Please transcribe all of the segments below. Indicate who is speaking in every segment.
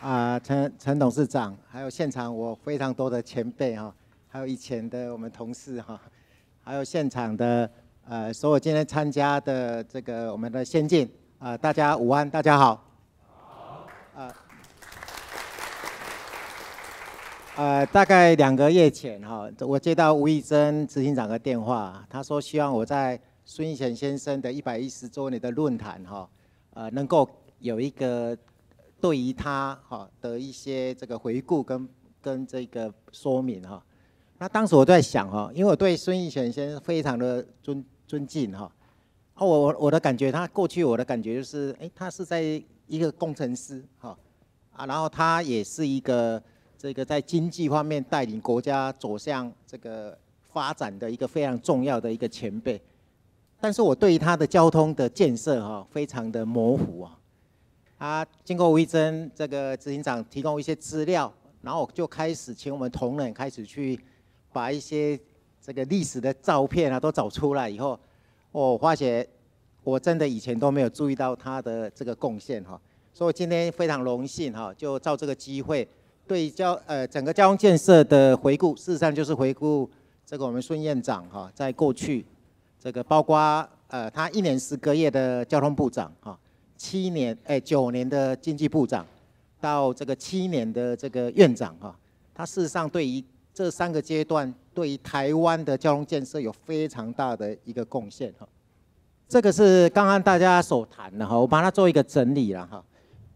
Speaker 1: 啊，陈陈董事长，还有现场我非常多的前辈哈，还有以前的我们同事哈，还有现场的呃，所有今天参加的这个我们的先进啊，大家午安，大家好。好。呃。呃，大概两个月前哈，我接到吴以珍执行长的电话，他说希望我在孙逸贤先生的一百一十周年的论坛哈，呃，能够有一个。对于他哈的一些这个回顾跟跟这个说明哈，那当时我在想哈，因为我对孙逸仙先生非常的尊尊敬哈，啊我我我的感觉，他过去我的感觉就是，哎他是在一个工程师哈，啊然后他也是一个这个在经济方面带领国家走向这个发展的一个非常重要的一个前辈，但是我对于他的交通的建设哈，非常的模糊啊。啊，经过吴一珍这个执行长提供一些资料，然后我就开始请我们同仁开始去把一些这个历史的照片啊都找出来。以后，我发现我真的以前都没有注意到他的这个贡献哈，所以今天非常荣幸哈，就照这个机会对交呃整个交通建设的回顾，事实上就是回顾这个我们孙院长哈，在过去这个包括呃他一年十个月的交通部长哈。七年诶，九年的经济部长，到这个七年的这个院长哈，他事实上对于这三个阶段，对于台湾的交通建设有非常大的一个贡献哈。这个是刚刚大家所谈的哈，我帮他做一个整理了哈。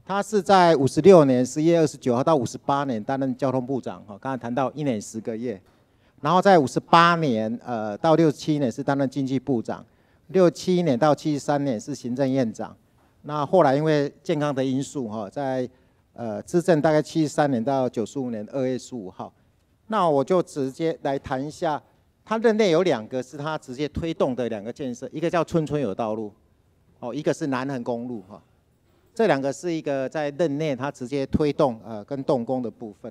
Speaker 1: 他是在五十六年十一月二十九号到五十八年担任交通部长哈，刚刚谈到一年十个月，然后在五十八年呃到六七年是担任经济部长，六七年到七十三年是行政院长。那后来因为健康的因素，哈，在呃执政大概七十三年到九十五年二月十五号，那我就直接来谈一下，他任内有两个是他直接推动的两个建设，一个叫村村有道路，哦，一个是南横公路，哈，这两个是一个在任内他直接推动呃跟动工的部分，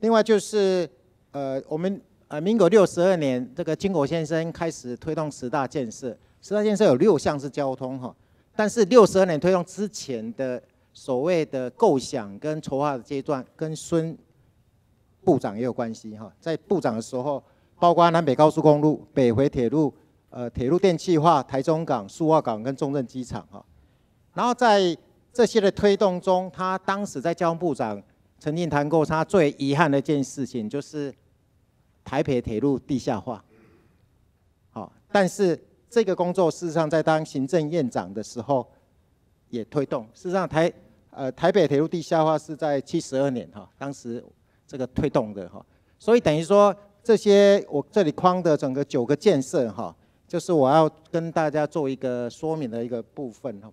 Speaker 1: 另外就是呃我们呃民国六十二年这个金国先生开始推动十大建设，十大建设有六项是交通，哈。但是六十二年推动之前的所谓的构想跟筹划的阶段，跟孙部长也有关系哈。在部长的时候，包括南北高速公路、北回铁路、呃铁路电气化、台中港、苏澳港跟重正机场哈。然后在这些的推动中，他当时在交通部长曾经谈过他最遗憾的一件事情，就是台北铁路地下化。好，但是。这个工作事实上在当行政院长的时候也推动。事实上，台呃台北铁路地下化是在七十二年哈，当时这个推动的哈，所以等于说这些我这里框的整个九个建设哈，就是我要跟大家做一个说明的一个部分哈。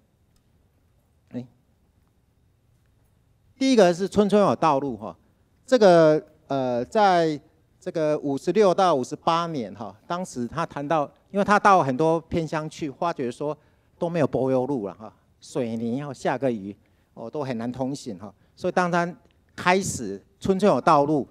Speaker 1: 第一个是村村有道路哈，这个呃在这个五十六到五十八年哈，当时他谈到。因为他到很多偏乡去发觉说都没有柏油路了哈，水泥要下个雨哦，都很难通行哈。所以，当他开始村村有道路，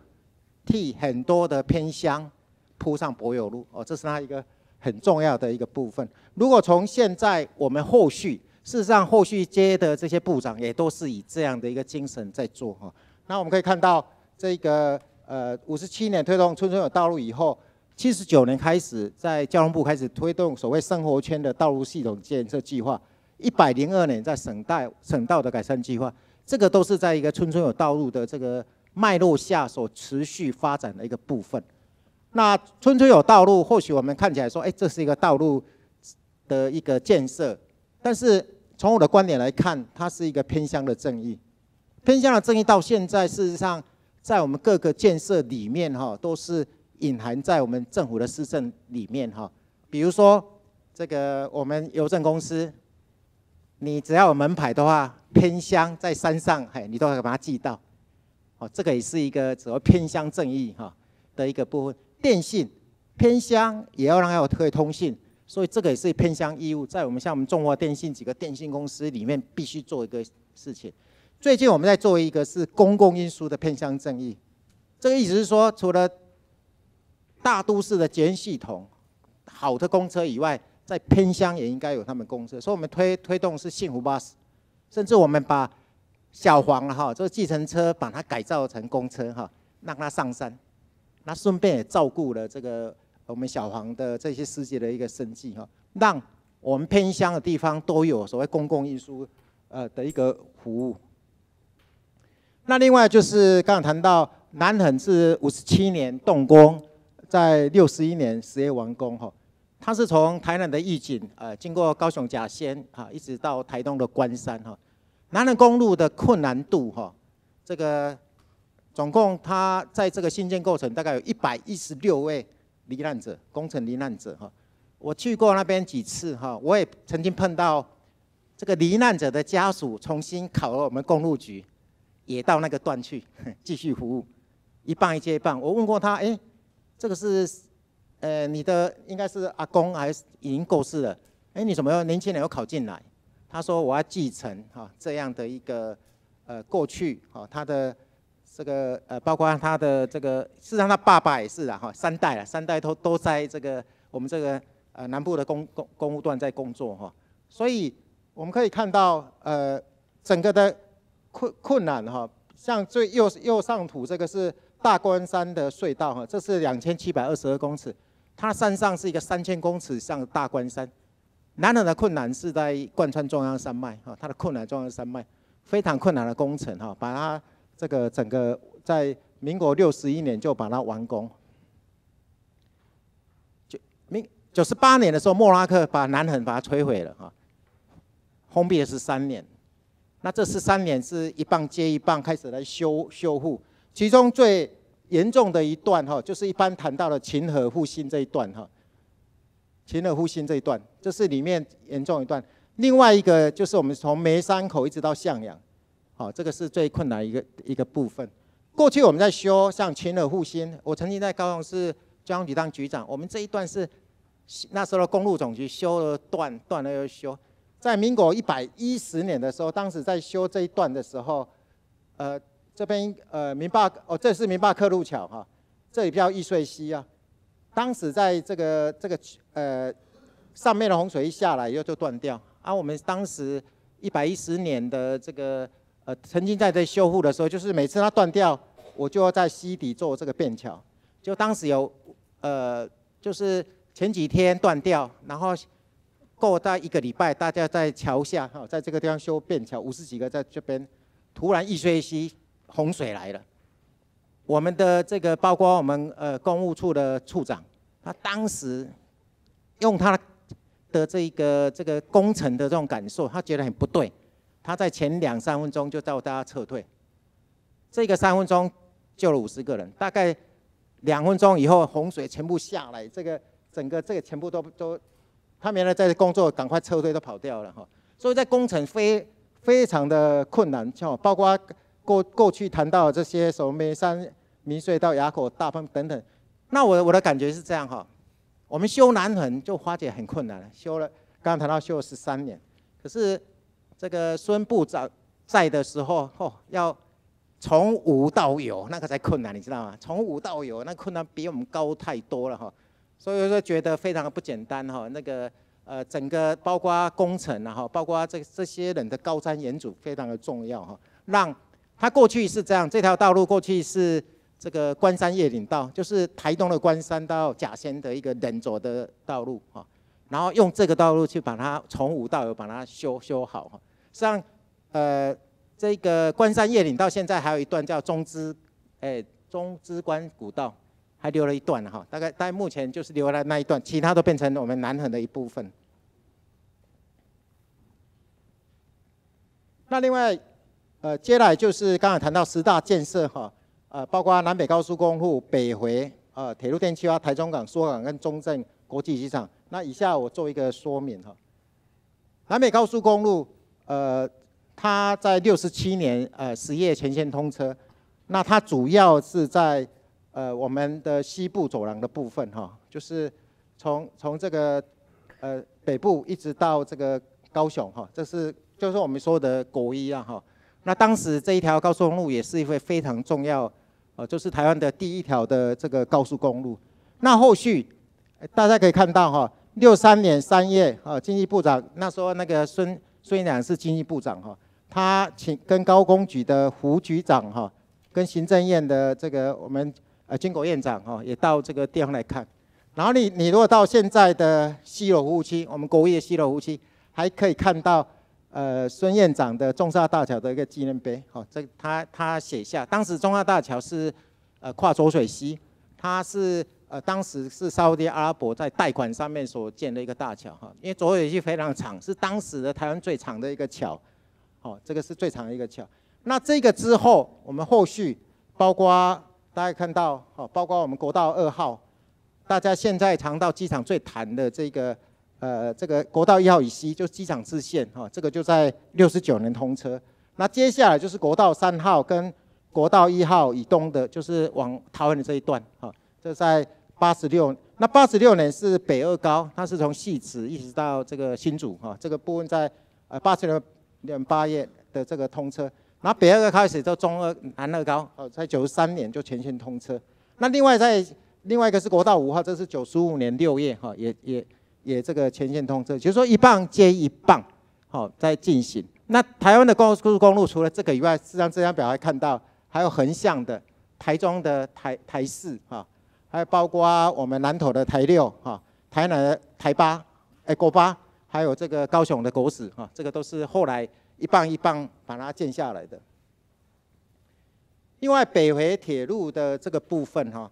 Speaker 1: 替很多的偏乡铺上柏油路哦，这是他一个很重要的一个部分。如果从现在我们后续，事实上后续接的这些部长也都是以这样的一个精神在做哈。那我们可以看到这个呃五十七年推动村村有道路以后。七十九年开始，在交通部开始推动所谓生活圈的道路系统建设计划；一百零二年在省道、省道的改善计划，这个都是在一个村村有道路的这个脉络下所持续发展的一个部分。那村村有道路，或许我们看起来说，哎，这是一个道路的一个建设，但是从我的观点来看，它是一个偏向的正义。偏向的正义到现在，事实上在我们各个建设里面，哈，都是。隐含在我们政府的施政里面哈，比如说这个我们邮政公司，你只要有门牌的话，偏乡在山上嘿，你都可以把它寄到，哦，这个也是一个所谓偏乡正义哈的一个部分。电信偏乡也要让它有特惠通信，所以这个也是偏乡义务，在我们像我们中华电信几个电信公司里面必须做一个事情。最近我们在做一个是公共运输的偏乡正义，这个意思是说除了大都市的捷运系统，好的公车以外，在偏乡也应该有他们公车，所以我们推推动是幸福巴士，甚至我们把小黄哈，这个计程车把它改造成公车哈，让它上山，那顺便也照顾了这个我们小黄的这些司机的一个生计哈，让我们偏乡的地方都有所谓公共运输呃的一个服务。那另外就是刚刚谈到南横是五十七年动工。在六十一年十月完工哈，它是从台南的义景呃，经过高雄甲仙哈，一直到台东的关山哈，南仁公路的困难度哈，这个总共它在这个新建过程大概有一百一十六位罹难者，工程罹难者哈，我去过那边几次哈，我也曾经碰到这个罹难者的家属重新考了我们公路局，也到那个段去继续服务，一棒一接一棒，我问过他哎。这个是，呃，你的应该是阿公还是已经过世了？哎，你怎么要年轻人又考进来？他说我要继承哈这样的一个呃过去哈他的这个呃包括他的这个，事实上他爸爸也是啊哈三代了，三代都都在这个我们这个呃南部的公公公务段在工作哈，所以我们可以看到呃整个的困困难哈，像最右右上图这个是。大关山的隧道，哈，这是两千七百二十二公尺。它山上是一个三千公尺上大关山。难横的困难是在贯穿中央山脉，哈，它的困难中央山脉非常困难的工程，哈，把它这个整个在民国六十一年就把它完工。九民九十八年的时候，莫拉克把南横把它摧毁了，哈，封闭了十三年。那这是三年是一棒接一棒开始来修修复。其中最严重的一段哈，就是一般谈到的秦河复兴这一段哈，秦河复兴这一段，这是里面严重一段。另外一个就是我们从眉山口一直到向阳，好，这个是最困难一个一个部分。过去我们在修像秦河复兴，我曾经在高雄市交通局当局长，我们这一段是那时候的公路总局修了断断了又修，在民国一百一十年的时候，当时在修这一段的时候，呃。这边呃，明坝哦，这是明坝刻路桥哈，这里叫易碎溪啊。当时在这个这个呃上面的洪水一下来，又就断掉啊。我们当时一百一十年的这个呃，曾经在这修复的时候，就是每次它断掉，我就要在溪底做这个便桥。就当时有呃，就是前几天断掉，然后够大一个礼拜，大家在桥下哈，在这个地方修便桥，五十几个在这边突然易碎溪。洪水来了，我们的这个包括我们呃公务处的处长，他当时用他的这个这个工程的这种感受，他觉得很不对。他在前两三分钟就叫大家撤退，这个三分钟救了五十个人。大概两分钟以后，洪水全部下来，这个整个这个全部都都，他原来在工作，赶快撤退都跑掉了哈。所以在工程非非常的困难，像包括。过过去谈到这些什么眉山、明隧道、垭口、大丰等等，那我我的感觉是这样哈，我们修南横就化解很困难，了，修了刚刚谈到修了十三年，可是这个孙部长在的时候吼，要从无到有，那个才困难你知道吗？从无到有那困难比我们高太多了哈，所以说觉得非常的不简单哈，那个呃整个包括工程然后包括这这些人的高瞻远瞩非常的重要哈，让它过去是这样，这条道路过去是这个关山夜岭道，就是台东的关山到甲仙的一个人走的道路啊。然后用这个道路去把它从无到有把它修修好哈。实际上，呃，这个关山夜岭到现在还有一段叫中支，哎，中支关古道还留了一段哈，大概但目前就是留了那一段，其他都变成我们南横的一部分。那另外。呃，接下来就是刚才谈到十大建设哈，呃，包括南北高速公路北回，呃，铁路电气化、台中港苏港跟中正国际机场。那以下我做一个说明哈。南北高速公路，呃，它在六十七年呃十月全线通车，那它主要是在呃我们的西部走廊的部分哈，就是从从这个呃北部一直到这个高雄哈，这是就是我们说的国一啊哈。那当时这一条高速公路也是一份非常重要，呃，就是台湾的第一条的这个高速公路。那后续，大家可以看到哈，六三年三月，呃，经济部长那时候那个孙孙运良是经济部长哈，他请跟高工局的胡局长哈，跟行政院的这个我们呃金国院长哈，也到这个地方来看。然后你你如果到现在的西罗服务区，我们国一的西罗服务区，还可以看到。呃，孙院长的中沙大桥的一个纪念碑，好，这他他写下，当时中沙大桥是呃跨浊水溪，它是呃当时是沙特阿拉伯在贷款上面所建的一个大桥，哈，因为浊水溪非常长，是当时的台湾最长的一个桥，好，这个是最长的一个桥。那这个之后，我们后续包括大家看到，好，包括我们国道二号，大家现在常到机场最谈的这个。呃，这个国道一号以西就机场支线哈，这个就在六十九年通车。那接下来就是国道三号跟国道一号以东的，就是往桃园的这一段哈，这在八十六。那八十六年是北二高，它是从戏子一直到这个新竹哈，这个部分在呃八十六年八月的这个通车。那北二开始到中二南二高，哦，在九十三年就全线通车。那另外在另外一个是国道五号，这是九十五年六月哈，也也。也这个全线通车，就是说一棒接一棒，好在进行。那台湾的高速公路除了这个以外，实际上这张表还看到还有横向的台中、的台台四哈，还有包括我们南投的台六哈、台南的台八、哎国八，还有这个高雄的国十哈，这个都是后来一棒一棒把它建下来的。另外北回铁路的这个部分哈，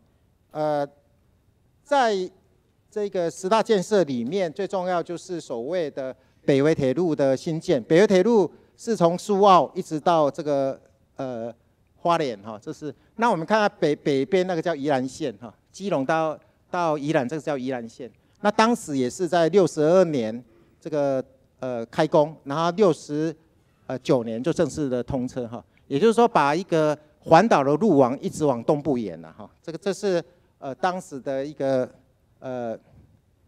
Speaker 1: 呃，在。这个十大建设里面最重要就是所谓的北回铁路的新建。北回铁路是从苏澳一直到这个呃花莲哈，这是。那我们看北北边那个叫宜兰县哈，基隆到到宜兰这个叫宜兰县。那当时也是在六十二年这个呃开工，然后六十呃九年就正式的通车哈。也就是说把一个环岛的路网一直往东部延了哈。这个这是呃当时的一个。呃，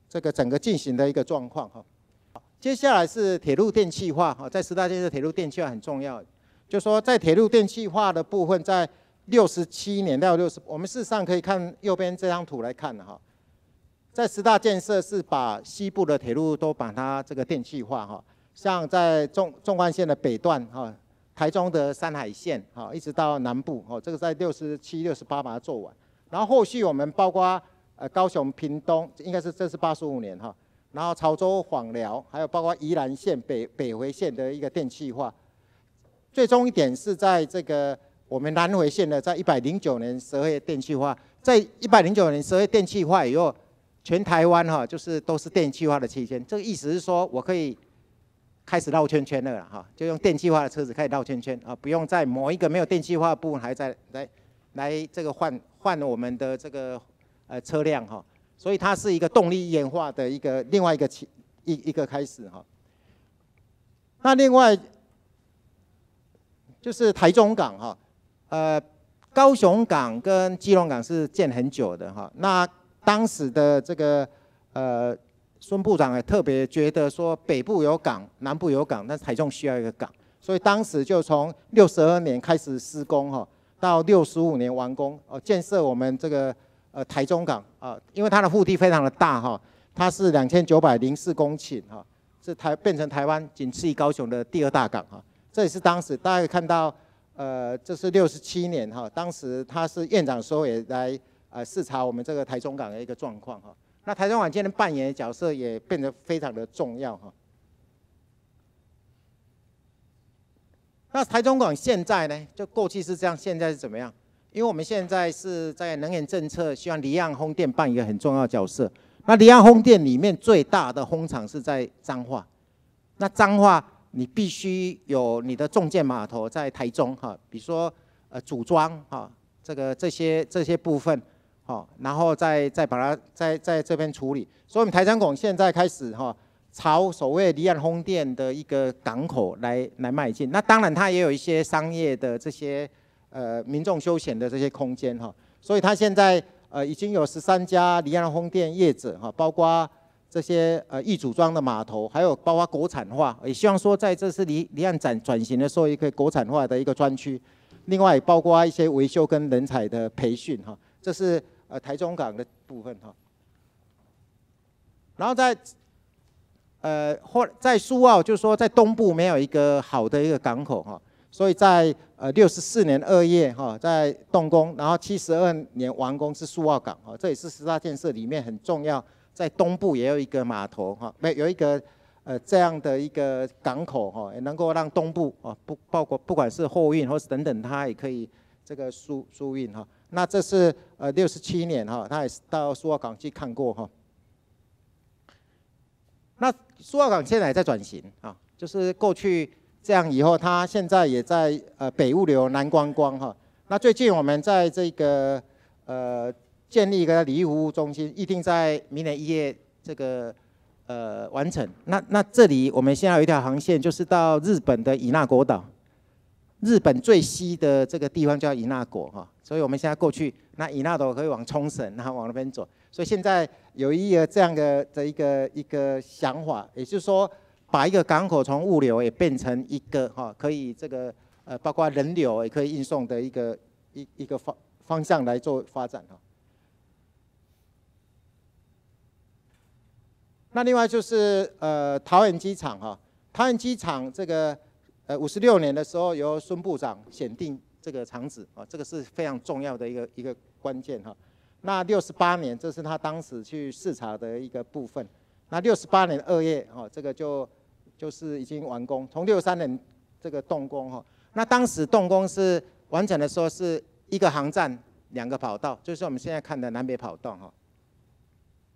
Speaker 1: 这个整个进行的一个状况哈。好，接下来是铁路电气化哈，在十大建设铁路电气化很重要，就说在铁路电气化的部分，在六十七年到六十，我们事实上可以看右边这张图来看哈。在十大建设是把西部的铁路都把它这个电气化哈，像在纵纵贯线的北段哈，台中的山海线哈，一直到南部哦，这个在六十七、六十八把它做完，然后后续我们包括。呃，高雄屏东应该是这是八十五年哈，然后潮州、枋寮，还有包括宜兰县北北回县的一个电气化。最终一点是在这个我们南回县呢，在一百零九年十二月电气化，在一百零九年十二月电气化以后，全台湾哈就是都是电气化的期间。这个意思是说我可以开始绕圈圈了哈，就用电气化的车子开始绕圈圈啊，不用在某一个没有电气化部分还在来来这个换换我们的这个。呃，车辆哈，所以它是一个动力演化的一个另外一个起一一个开始哈。那另外就是台中港哈，呃，高雄港跟基隆港是建很久的哈。那当时的这个呃，孙部长也特别觉得说，北部有港，南部有港，但台中需要一个港，所以当时就从六十二年开始施工哈，到六十五年完工哦，建设我们这个。呃，台中港啊，因为它的腹地非常的大哈，它是两千九百零四公顷哈，是台变成台湾仅次于高雄的第二大港哈。这也是当时大家看到，呃，这是六十七年哈，当时他是院长时候也来呃视察我们这个台中港的一个状况哈。那台中港今天扮演的角色也变得非常的重要哈。那台中港现在呢，就过去是这样，现在是怎么样？因为我们现在是在能源政策，希望离岸风电扮一个很重要角色。那离岸风电里面最大的风场是在彰化，那彰化你必须有你的重建码头在台中哈，比如说呃组装哈，这个这些这些部分好，然后再再把它在在这边处理。所以，我们台江港现在开始哈，朝所谓离岸风电的一个港口来来迈进。那当然，它也有一些商业的这些。呃，民众休闲的这些空间哈，所以它现在呃已经有十三家离岸风电业者哈，包括这些呃易组装的码头，还有包括国产化，也希望说在这次离离岸展转型的时候，一以国产化的一个专区。另外，包括一些维修跟人才的培训哈，这是呃台中港的部分哈。然后在呃或在苏澳，就是说在东部没有一个好的一个港口哈，所以在。呃，六十四年二月哈，在动工，然后七十二年完工是苏澳港啊，这也是十大建设里面很重要，在东部也有一个码头哈，没有有一个呃这样的一个港口哈，也能够让东部啊不包括不管是货运或是等等，它也可以这个输输运哈。那这是呃六十七年哈，他也是到苏澳港去看过哈。那苏澳港现在也在转型啊，就是过去。这样以后，他现在也在呃北物流南观光哈。那最近我们在这个呃建立一个服务中心，预定在明年一月这个呃完成。那那这里我们现在有一条航线，就是到日本的以那国岛，日本最西的这个地方叫以那国哈。所以我们现在过去，那以那岛可以往冲绳，然后往那边走。所以现在有一个这样的的一个一个想法，也就是说。把一个港口从物流也变成一个哈，可以这个呃，包括人流也可以运送的一个一一个方方向来做发展哈。那另外就是呃桃园机场哈，桃园机场这个呃五十六年的时候由孙部长选定这个场址啊，这个是非常重要的一个一个关键哈。那六十八年，这是他当时去视察的一个部分。那六十八年二月，哦，这个就就是已经完工。从六三年这个动工，哈，那当时动工是完成的时候是一个航站，两个跑道，就是我们现在看的南北跑道，哈。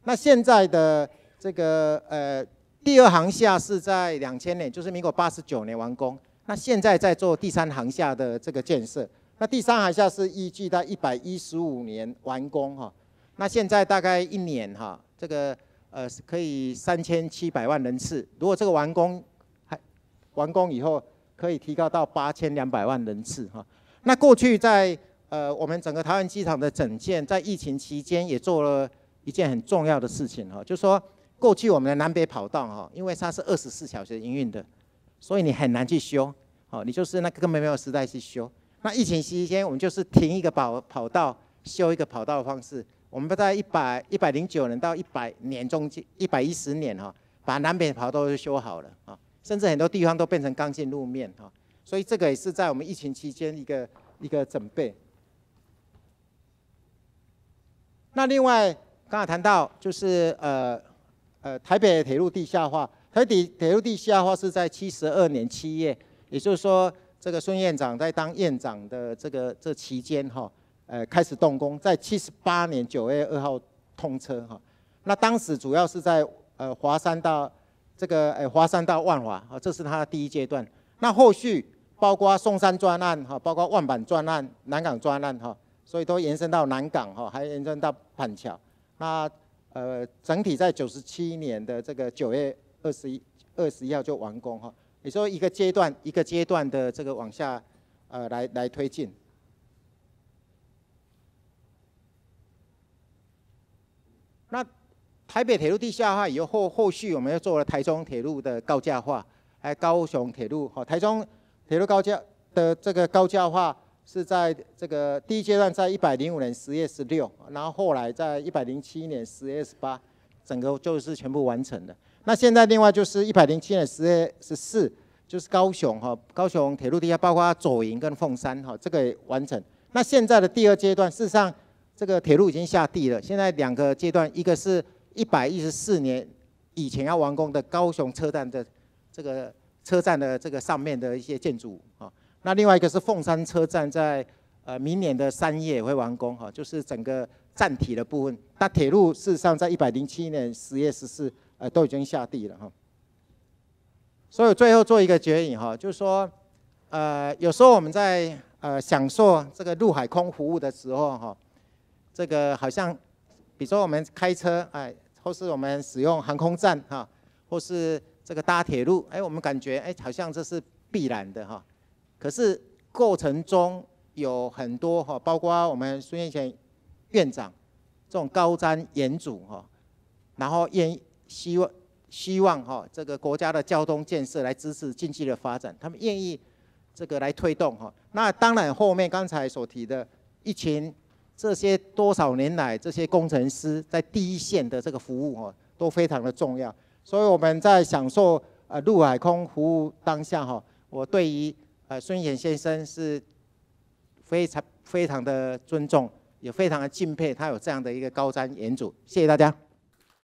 Speaker 1: 那现在的这个呃第二航厦是在两千年，就是民国八十九年完工。那现在在做第三航厦的这个建设。那第三航厦是预计到一百一十五年完工，哈。那现在大概一年，哈，这个。呃，可以三千七百万人次。如果这个完工，还完工以后，可以提高到八千两百万人次哈。那过去在呃，我们整个台湾机场的整建，在疫情期间也做了一件很重要的事情哈，就说过去我们的南北跑道哈，因为它是二十四小时营运的，所以你很难去修，好，你就是那根本没有时代去修。那疫情期间，我们就是停一个跑跑道，修一个跑道的方式。我们在一百一百零九年到一百年中间，一百一十年哈，把南北跑道都修好了啊，甚至很多地方都变成钢筋路面哈，所以这个也是在我们疫情期间一个一个准备。那另外，刚刚谈到就是呃呃台北铁路地下化，台底铁路地下化是在七十二年七月，也就是说这个孙院长在当院长的这个这期间哈。呃，开始动工，在七十八年九月二号通车哈。那当时主要是在呃华山到这个呃华山到万华啊，这是它的第一阶段。那后续包括松山专案哈，包括万板专案、南港专案哈，所以都延伸到南港哈，还延伸到板桥。那呃，整体在九十七年的这个九月二十一二十一号就完工哈。你说一个阶段一个阶段的这个往下呃来来推进。台北铁路地下化以后，后后续我们又做了台中铁路的高架化，还有高雄铁路哈。台中铁路高架的这个高架化是在这个第一阶段，在一百零五年十月十六，然后后来在一百零七年十月十八，整个就是全部完成的。那现在另外就是一百零七年十月十四，就是高雄哈，高雄铁路地下包括左营跟凤山哈，这个完成。那现在的第二阶段，事实上这个铁路已经下地了。现在两个阶段，一个是一百一十四年以前要完工的高雄车站的这个车站的这个上面的一些建筑啊，那另外一个是凤山车站，在呃明年的三月会完工哈，就是整个站体的部分。那铁路事实上在一百零七年十月十四呃都已经下地了哈。所以最后做一个决议哈，就是说呃有时候我们在呃享受这个陆海空服务的时候哈，这个好像比如说我们开车哎。或是我们使用航空站哈，或是这个搭铁路，哎，我们感觉哎，好像这是必然的哈。可是过程中有很多哈，包括我们孙建全院长这种高瞻远瞩哈，然后愿希望希望哈这个国家的交通建设来支持经济的发展，他们愿意这个来推动哈。那当然后面刚才所提的疫情。这些多少年来，这些工程师在第一线的这个服务哦，都非常的重要。所以我们在享受呃陆海空服务当下哈，我对于呃孙衍先生是非常非常的尊重，也非常的敬佩，他有这样的一个高瞻远瞩。谢谢大家。